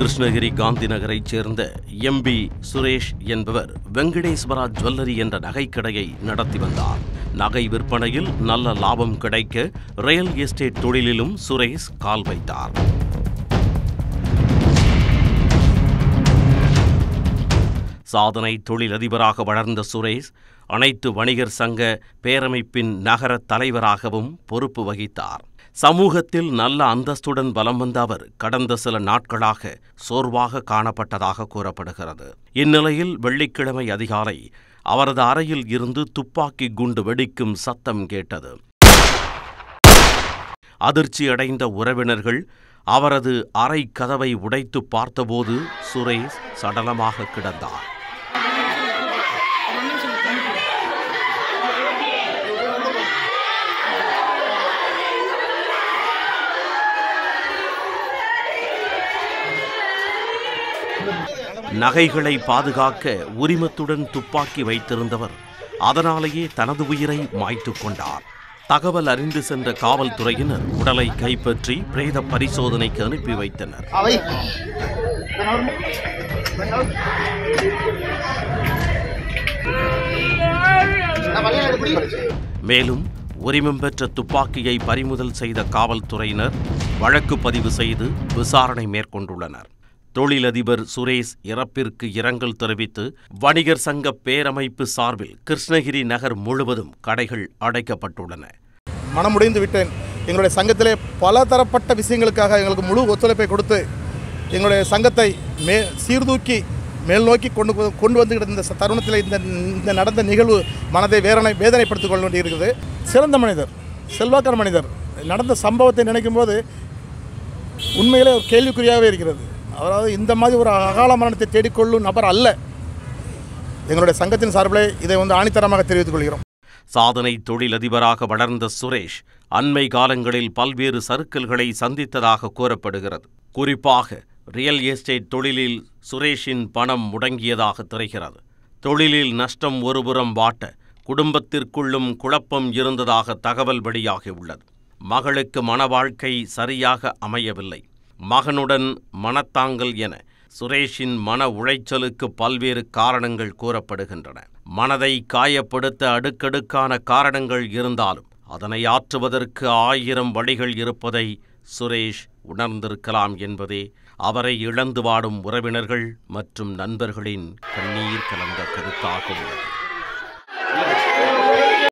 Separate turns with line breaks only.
கிருஷ்ணகிரி காந்தி நகரைச் சேர்ந்த M B Suresh என்பவர் வெங்கடேஸ்வரா ஜுவல்லரி என்ற நகைக்கடையை நடத்தி வந்தார் நகை விற்பனையில் நல்ல லாபம் கிடைக்க ரியல் எஸ்டேட் தொழிலிலும் சுரேஷ் கால் வைத்தார் சாதனை தொழிலதிபராக வளர்ந்த சுரேஷ் அனைத்து வணிகர் சங்க பேரமைப்பின் நகர தலைவராகவும் பொறுப்பு வகித்தார் சமூகத்தில் நல்ல அந்தஸ்துடன் வலம் வந்த அவர் கடந்த சில நாட்களாக சோர்வாக காணப்பட்டதாக கூறப்படுகிறது இந்நிலையில் வெள்ளிக்கிழமை அதிகாலை அவரது அறையில் இருந்து துப்பாக்கி குண்டு வெடிக்கும் சத்தம் கேட்டது அதிர்ச்சியடைந்த உறவினர்கள் அவரது அறை கதவை உடைத்து பார்த்தபோது சுரேஷ் சடலமாக கிடந்தார் நகைகளை பாதுகாக்க உரிமத்துடன் துப்பாக்கி வைத்திருந்தவர் அதனாலேயே தனது உயிரை மாய்த்து கொண்டார் தகவல் அறிந்து சென்ற காவல்துறையினர் உடலை கைப்பற்றி பிரேத பரிசோதனைக்கு அனுப்பி வைத்தனர் மேலும் உரிமம் பெற்ற துப்பாக்கியை பறிமுதல் செய்த காவல்துறையினர் வழக்கு பதிவு செய்து விசாரணை மேற்கொண்டுள்ளனர் தொழிலதிபர் சுரேஷ் இறப்பிற்கு இரங்கல் தெரிவித்து வணிகர் சங்க பேரமைப்பு சார்பில் கிருஷ்ணகிரி நகர் முழுவதும் கடைகள் அடைக்கப்பட்டுள்ளன
மனமுடைந்து விட்டேன் எங்களுடைய சங்கத்திலே பல தரப்பட்ட விஷயங்களுக்காக எங்களுக்கு முழு ஒத்துழைப்பை கொடுத்து எங்களுடைய சங்கத்தை மே சீர்தூக்கி மேல் நோக்கி கொண்டு கொண்டு வந்து இந்த தருணத்தில் இந்த இந்த நடந்த நிகழ்வு மனதை வேதனை வேதனைப்படுத்திக் கொள்ள வேண்டியிருக்குது சிறந்த மனிதர் செல்வாக்கான மனிதர் நடந்த சம்பவத்தை நினைக்கும் போது உண்மையிலே ஒரு கேள்விக்குறியாகவே இருக்கிறது அதாவது இந்த மாதிரி ஒரு அகால மரணத்தை தேடிக்கொள்ளும் நபர் அல்ல எங்களுடைய சங்கத்தின் சார்பிலே இதை வந்து ஆணித்தரமாக தெரிவித்துக் கொள்கிறோம்
சாதனை தொழிலதிபராக வளர்ந்த சுரேஷ் அண்மை காலங்களில் பல்வேறு சறுக்கல்களை சந்தித்ததாக கூறப்படுகிறது குறிப்பாக ரியல் எஸ்டேட் தொழிலில் சுரேஷின் பணம் முடங்கியதாக தெரிகிறது தொழிலில் நஷ்டம் ஒருபுறம் வாட்ட குடும்பத்திற்குள்ளும் குழப்பம் இருந்ததாக தகவல் வெளியாகியுள்ளது மகளுக்கு மன வாழ்க்கை சரியாக அமையவில்லை மகனுடன் மனத்தாங்கல் என சுரேஷின் மன உளைச்சலுக்கு பல்வேறு காரணங்கள் கூறப்படுகின்றன மனதை காயப்படுத்த அடுக்கடுக்கான காரணங்கள் இருந்தாலும் அதனை ஆற்றுவதற்கு ஆயிரம் வழிகள் இருப்பதை சுரேஷ் உணர்ந்திருக்கலாம் என்பதே அவரை இழந்து வாடும் உறவினர்கள் மற்றும் நண்பர்களின் கண்ணீர் கலந்த கருத்தாக உள்ளது